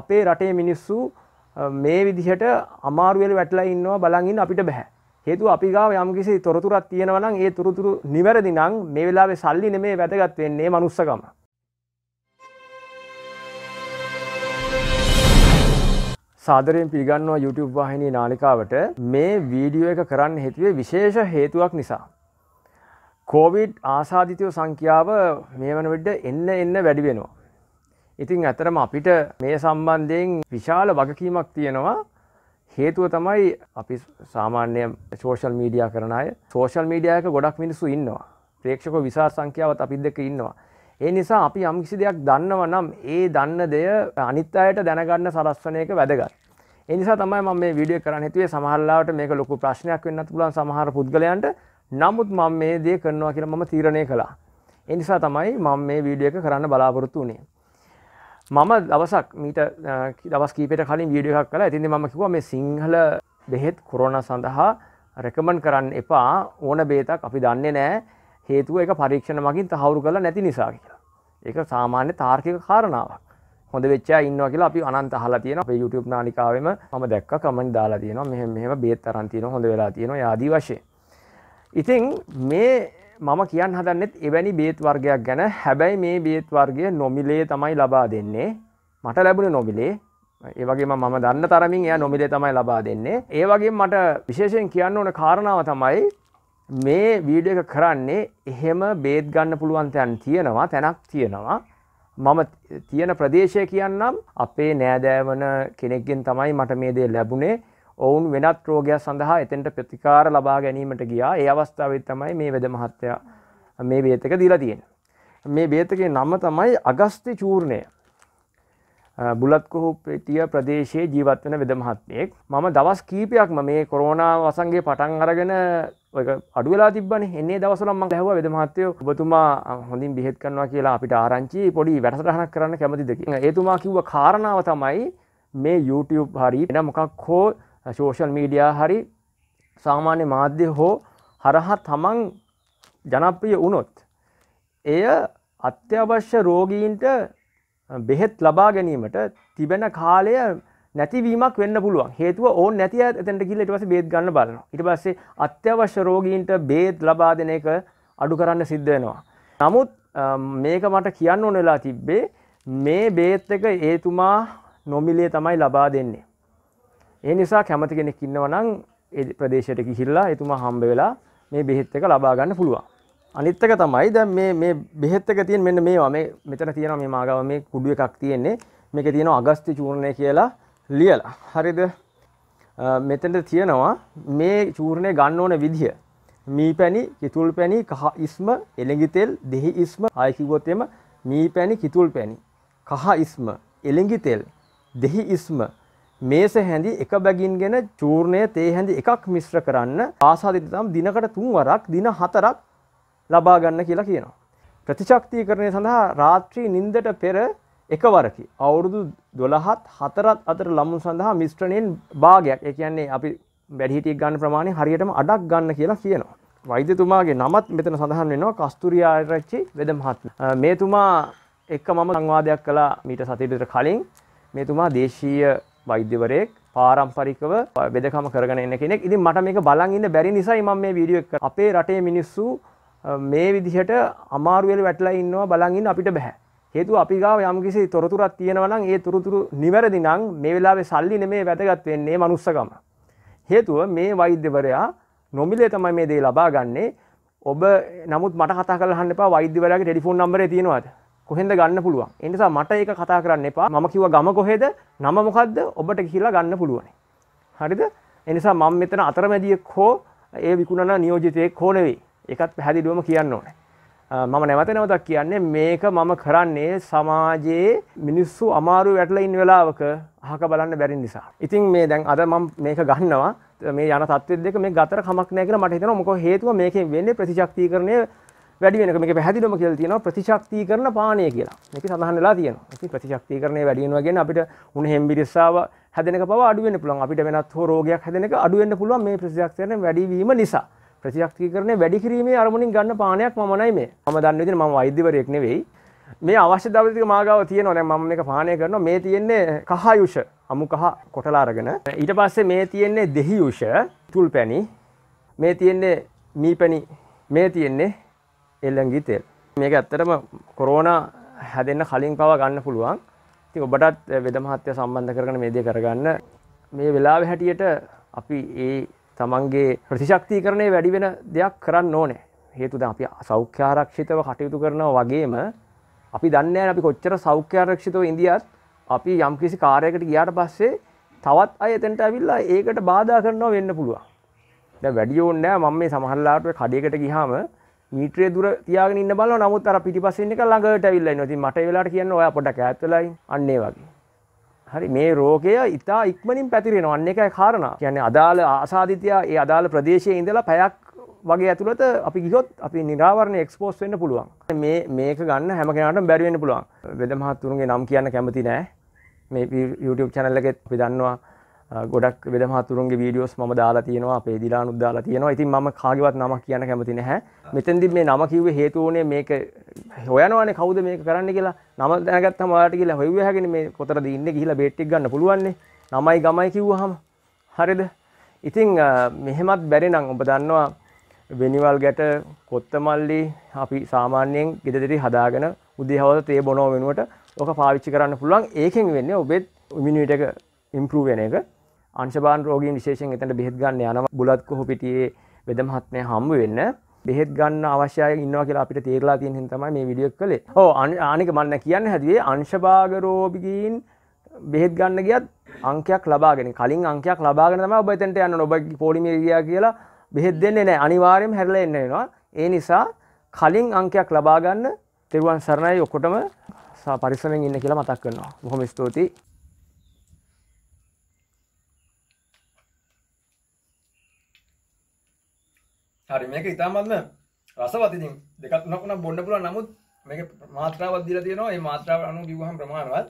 අපේ රටේ මිනිස්සු මේ විදිහට අමාරුවල වැටලා ඉන්නවා බලගින් අපිට බැහැ හේතු අපි ගාව යම්කිසි තොරතුරත් තියෙනවනම් ඒ තොරතුරු නිවැරදි නම් මේ වෙලාවේ සල්ලි නෙමේ වැදගත් වෙන්නේ මනුස්සකම සාදරයෙන් පිළිගන්නවා YouTube වාහිනී නාලිකාවට මේ වීඩියෝ එක කරන්න හේතුවේ විශේෂ හේතුවක් නිසා කෝවිඩ් ආසාධිතයෝ සංඛ්‍යාව මේ වන විට එන්න එන්න වැඩි වෙනවා ඉතින් ඇතරම අපිට මේ සම්බන්ධයෙන් විශාල වගකීමක් තියෙනවා හේතුව තමයි අපි සාමාන්‍ය ශෝෂල් මීඩියා කරන අය සෝෂල් මීඩියයක ගොඩක් මිනිස්සු ඉන්නවා ප්‍රේක්ෂක විසා සංඛ්‍යාවත් අපි දෙක ඉන්නවා. ඒ නිසා අපි යම් කිසි දෙයක් දන්නව නම් ඒ දන්න දෙය අනිත් අයට දැනගන්න සලස්වන එක වැදගත්. ඒ නිසා තමයි මම මේ වීඩියෝ කරන්න හිතුවේ සමහරලාවට මේක ලොකු ප්‍රශ්නයක් වෙන්නත් පුළුවන් සමහර පුද්ගලයන්ට. නමුත් මම මේ දේ කරනවා කියලා මම තීරණය කළා. ඒ නිසා තමයි මම මේ වීඩියෝ එක කරන්න බලාපොරොත්තු වුණේ. මම දවසක් මීට දවස් කීපට කලින් වීඩියහක් කලා ඇතිදි ම කිව මේ සිංහල බෙහෙත් කොරන සඳහා රැකමන් කරන්න එපා ඕන බේතක් අපි දන්නේ නෑ හේතුව එක පරීක්ෂණ මගින් තහවුරු කළ නැති නිසා කියලා ඒක සාමාන්‍ය තාර්කික කාරණාවක් හොඳ වෙච්චා ඉන්නවා කියලා අපි අනන්ත අහලා තියෙනවා අපේ YouTube නාලිකාවෙම මම දැක්ක කමෙන්ට් දාලා තියෙනවා මෙහෙම මෙහෙම බේත් තරම් තියෙනවා හොඳ වෙලා තියෙනවා ආදී වශයෙන් ඉතින් මේ මම කියන්න හදන්නෙත් එවැනි බේත් වර්ගයක් ගැන හැබැයි මේ බේත් වර්ගය නොමිලේ තමයි ලබා දෙන්නේ මට ලැබුණ නොමිලේ ඒවගේ මම දන්න තරමින් එය නොමිලේ තමයි ලබා දෙන්නේ ඒවගේ මට විශේෂයෙන් කියන්න ඕන කාරණාව තමයි මේ වීඩිය එක කරන්නේ එහෙම බේත් ගන්න පුළුවන් තැන් තියෙනවා තැනක් තියෙනවා මම තියෙන ප්‍රදේශය කියන්නම් අපේ නෑදෑවන කෙනෙක්ගෙන් තමයි මට මේ දේ ලැබුණේ ඔවුන් වෙනත් රෝගයක් සඳහා එතෙන්ට ප්‍රතිකාර ලබා ගැනීමට ගියා ඒ අවස්ථාවත් තමයි මේ වෙද මහත්තයා මේ බේතක දීලා තියෙන. මේ බේතකේ නම තමයි අගස්ති චූර්ණය බුලත්කොහු ප්‍රතිය ප්‍රදේශයේ ජීවත් වෙන වෙද මහත්තයෙක් මම දවස් කීපයක්ම මේ කොරෝනා වසන්ගේ පටන් අරගෙන අඩුවෙලා තිබන එන්නේ දවසලම් මං හැව වෙද මහත්තයෝ ඔබතුමා හොඳින් බිහෙත් කරනවා කියලා අපිට ආරංචි පොඩි වැඩසටහනක් කරන්න කැමතිදක ඒතුමා කිව්ව කාරණාව තමයි මේ YouTube හරි එන මොකක් හෝ ශෝෂල් මීඩියා හරි සාමාන්‍ය මාධ්‍ය හෝ හරහා තමන් ජනප්‍රිය වුණොත් එය අත්‍යවශ්‍ය රෝගීන්ට බෙහෙත් ලබා ගැනීමට තිබෙන කාලය නැතිවීමක් වෙන්න පුළුවන් හේතුව ඕන් නැති ඇතැට කිල්ල ටවස බේත් ගන්න බලන්න ඉට පස්සේ අත්‍යවශ්‍ය රෝගීන්ට බේත් ලබා දෙන එක අඩු කරන්න සිද්ධ වෙනවා. නමුත් මේක මට කියන්න ඕනෙලා තිබ්බේ මේ බේත් එක ඒතුමා නොමිලේ තමයි ලබා දෙන්නේ. ඒ නිසා කැමති කෙනෙක් ඉන්නවනම් ප්‍රදේශයට ගිහිල්ලා එතුමා හම්බ වෙලා මේ බෙහෙත් එක ලබා ගන්න පුළුවන්. අනිත් එක තමයි දැන් මේ මේ බෙහෙත් එක තියෙන මෙන්න මේවා මේ මෙතන තියෙනවා මේ මාගාව මේ කුඩු එකක් තියෙන්නේ. මේකේ තියෙනවා අගස්ති චූර්ණය කියලා ලියලා. හරිද? මෙතනට තියෙනවා මේ චූර්ණය ගන්න ඕන විදිය. මී පැණි, කිතුල් පැණි, කහ ඉස්ම, එළඟි තෙල්, දෙහි ඉස්ම, ආයි කිව්වොත් එම මී පැණි, කිතුල් පැණි, කහ ඉස්ම, එළඟි තෙල්, දෙහි ඉස්ම, මේස හැඳි එක බැගින්ගෙන චූර්ණය තේ හැඳි එකක් මිශ්‍ර කරන්න ආසාදිත තම දිනකට තුන් වරක් දින හතරක් ලබා ගන්න කියලා කියනවා. ප්‍රතිශක්තිකරණය සඳහා රාත්‍රී නින්දට පෙර එකවරකි. අවුරුදු දොළහත් හතරත් අතර ළමුන් සඳහා මිශ්‍රණයෙන් භාගයක් ඒ කියන්නේ අපි වැඩිහිටියෙක් ගන්න ප්‍රමාණය හරියටම අඩක් ගන්න කියලා කියනවා. වෛද්‍යතුමාගේ නමත් මෙතන සඳහන් වෙනවා කස්තුරියාරච්චි වෙද මහත්මයා. මේතුමා එක්ක මම සංවාදයක් කළා මීට සතිය කලින්. මේතුමා දේශීය වෛද්‍යවරයෙක් පාරම්පරිකව වෙදකම කරගෙන එන්න කෙනෙක් ඉතින් මට මේක බලන් ඉන්න බැරි නිසා මම මේ වීඩියෝ එක අපේ රටේ මිනිස්සු මේ විදිහට අමාරු වෙලා වැටලා ඉන්නවා බලන් ඉන්න අපිට බෑ හේතුව අපි ගාව යම්කිසි තොරතුරක් තියෙනවා නම් ඒ තොරතුරු නිවැරදි නම් මේ වෙලාවේ සල්ලි නෙමේ වැදගත් වෙන්නේ මනුස්සකම හේතුව මේ වෛද්‍යවරයා නොමිලේ තමයි මේ දේ ලබා ගන්නේ ඔබ නමුත් මට කතා කරලා අහන්න එපා වෛද්‍යවරයාගේ ටෙලිෆෝන් නම්බරේ තියෙනවද කොහෙද ගන්න පුළුවන් එනිසා මට ඒක කතා කරන්න එපා ම කිව ගම කොහෙද නම මොකක්ද ඔබට කියලා ගන්න පුළුවන හරිද එනිසා මං මෙතන අතරමැදියක් හෝ ඒ විකුණන නියෝජිතයක් හෝනෙවෙයි එකත් පැහැදිලුවම කියන්න ඕන මම නැවත නවතක් කියන්නේ මේක මම කරන්නේ සමාජයේ මිනිස්සු අමාරු වැටලයින් වෙලාවක හක බලන්න බැරි නිසා ඉතින් මේ දැන් අද මම මේක ගන්නවා මේ යන තත්ත්ව දෙක මේ ගතර කමක් නෑකෙන මට හිතන මොක හේතුව මේකෙන් වෙන්නේ ප්‍රතිශක්තිකරණය වැඩි වෙනක මේක පැහැදිලිවම කියලා තියෙනවා ප්‍රතිශක්තිකරණ පානය කියලා. මේක සඳහන් වෙලා තියෙනවා. ඉතින් ප්‍රතිශක්තිකරණය වැඩි වෙනවා කියන්නේ අපිට උණුහෙම් බිරිස්සාව හැදෙන එක පවා අඩු වෙන්න පුළුවන්. අපිට වෙනත් හෝ රෝගයක් හැදෙන එක අඩු වෙන්න පුළුවන් මේ ප්‍රතිශක්තිකරණය වැඩි වීම නිසා. ප්‍රතිශක්තිකරණය වැඩි කිරීමේ අරමුණින් ගන්න පානයක් මමමයි මේ. මම දන්න විදිහට මම වෛද්‍යවරයෙක් නෙවෙයි. මේ අවශ්‍ය දවල් ටික මාගාව තියෙනවා. දැන් මම මේක පානය කරනවා. මේ තියෙන්නේ කහයුෂ. අමු කහ කොටලා අරගෙන. ඊට පස්සේ මේ තියෙන්නේ දෙහියුෂ, තුල්පැණි. මේ තියෙන්නේ මීපැණි. මේ තියෙන්නේ එල්ලංගී තෙල් මේක ඇත්තටම කොරෝනා හැදෙන්න කලින් පවා ගන්න පුළුවන් ති ඔබටත් වෙද මහත්‍ය සම්බන්ධ කරන මේද කරගන්න මේ වෙලාව හැටියට අපි ඒ තමන්ගේ ප්‍රතිශක්ති කරණය වැඩි වෙන දෙයක් කරන්න ඕනෑ හේතුද අපි සෞඛ්‍යාරක්ෂිතව කටයුතු කරනවා වගේම අපි දන්න අපි කොච්චර සෞඛ්‍යාරක්ෂිතව ඉදිියත් අපි යම්කිසි කාරයකට ගියාට පස්සේ තවත් අය එතැන්ට ඇවිල්ලා ඒකට බාධා කරනවා වෙන්න පුළුවන් වැඩියෝන්නෑ මම මේ සමහල්ලාට කඩියකට ගිහාම මීට්‍රේ දුර තියාගෙන ඉන්න බලනවා නමුත් අර පිටිපස්සෙන් එක ළඟට ඇවිල්ලා ඉනවා. ඉතින් මට ඒ වෙලාවට කියන්න ඔයා පොඩ්ඩක් ඈත් වෙලා ඉන්න. අන්න ඒ වගේ. හරි මේ රෝගය ඉතා ඉක්මනින් පැතිරෙනවා. අන්න ඒකයි කාරණා. කියන්නේ අදාළ ආසාදිතයා ඒ අදාළ ප්‍රදේශයේ ඉඳලා පැයක් වගේ ඇතුළත අපි ගිහොත් අපි නිරාවරණ එක්ස්පෝස් වෙන්න පුළුවන්. මේ මේක ගන්න හැම කෙනාටම බැරි වෙන්න පුළුවන්. වෙද මහත්තුරුන්ගේ නම් කියන්න කැමති නෑ. මේ YouTube channel එකෙත් අපි දන්නවා ගොඩක් වෙද මහතුරුන්ගේ වීඩියෝස් ම දාලා තියෙනවා අපේ දිලා නුද්දාලා තියෙනවා ඉතින් ම කාගවත් නම කියන කැමති නැහැ මෙතැදි මේ නම කිව හේතුවනේ මේක හොයනවානේ කවුද මේක කරන්න කියලා නම දැනගත් මාට කියලා හොයවහගෙන මේ කොතර ඉන්න කියලා බේට්ටික් ගන්න පුළුවන්නේ නමයි ගමයි කිව්වහම හරිද ඉතිං මෙහෙමත් බැරිනම් ඔබ දන්නවා වෙනිවල් ගැට කොත්තමල්ලි අපි සාමාන්‍යයෙන් ගෙදරි හදාගෙන උදේහවත තේ බොනෝ වෙනුවට ඕක පාවිච්චි කරන්න පුළුවන් ඒකෙන් වෙන්න ඔබෙත් මිනිට එක ඉම්පරූ වෙන එක අංශබාන් රෝගීන් විශේෂෙන් එතට බෙහෙත් ගන්න යනව බුලත් කොහො පිටියේ වෙදමහත්මය හම්බ වෙන්න බෙහෙත් ගන්න අවශ්‍යය ඉන්නවා කියලා අපිට තේරලා තියෙන තමයි මේ විඩියක් කළේ ඕ ආනික මන්න කියන්න හැදවේ අංශභාගරෝගීන් බෙහෙත් ගන්න ගියත් අංකයක් ලබාගෙන කලින් අංකයක් ලබාගෙන තම ඔබතන්ට යන්න නොබ පොලිමේගයා කියලා බෙහෙත් දෙන්නේ නෑ අනිවාර්යම හැරල එන්නවා ඒ නිසා කලින් අංකයක් ලබාගන්න තෙරුවන් සරණයි ඔක්කොටම පරිසමෙන් ඉන්න කියලා මතක් කරනවා බොහොම ස්තුතියි හරි මේක ඉතාමත්ම රසවත් ඉතින් දෙකක් තුනක් උනම් බොන්න පුළුවන් නමුත් මේක මාත්‍රාවක් දීලා තියෙනවා ඒ මාත්‍රාව අනුව කිව්වහම ප්‍රමාණවත්